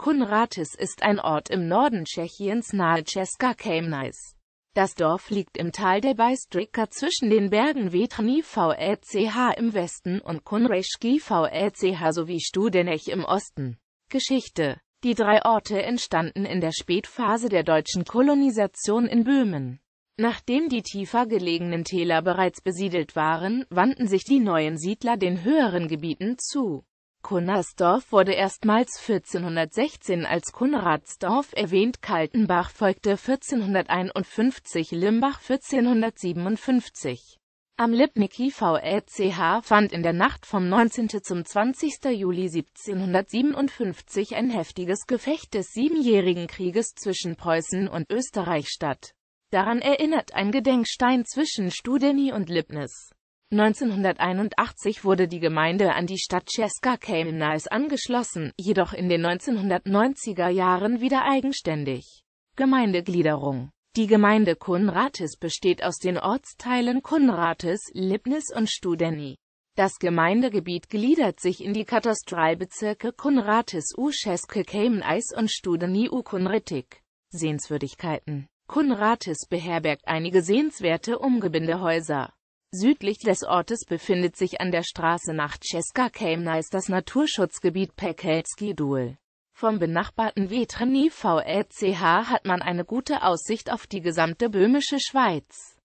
Kunratis ist ein Ort im Norden Tschechiens nahe Česká Kamenice. Das Dorf liegt im Tal der Bystrica zwischen den Bergen Vetrny VECH im Westen und Kunrejský VECH sowie Studenech im Osten. Geschichte Die drei Orte entstanden in der Spätphase der deutschen Kolonisation in Böhmen. Nachdem die tiefer gelegenen Täler bereits besiedelt waren, wandten sich die neuen Siedler den höheren Gebieten zu. Kunnersdorf wurde erstmals 1416 als Konradsdorf erwähnt, Kaltenbach folgte 1451, Limbach 1457. Am Lipnicki VECH fand in der Nacht vom 19. zum 20. Juli 1757 ein heftiges Gefecht des Siebenjährigen Krieges zwischen Preußen und Österreich statt. Daran erinnert ein Gedenkstein zwischen Studeni und Lipnis. 1981 wurde die Gemeinde an die Stadt Česká Kamenice angeschlossen, jedoch in den 1990er Jahren wieder eigenständig. Gemeindegliederung Die Gemeinde Kunrates besteht aus den Ortsteilen Kunrates, Lipnis und Studeni. Das Gemeindegebiet gliedert sich in die Katastralbezirke Kunrates u České Kamenice und Studeni u Kunritik. Sehenswürdigkeiten Kunrates beherbergt einige sehenswerte Umgebindehäuser. Südlich des Ortes befindet sich an der Straße nach Czeska Kamna das Naturschutzgebiet Pekelski Duel. Vom benachbarten Wetreni VLCH hat man eine gute Aussicht auf die gesamte böhmische Schweiz.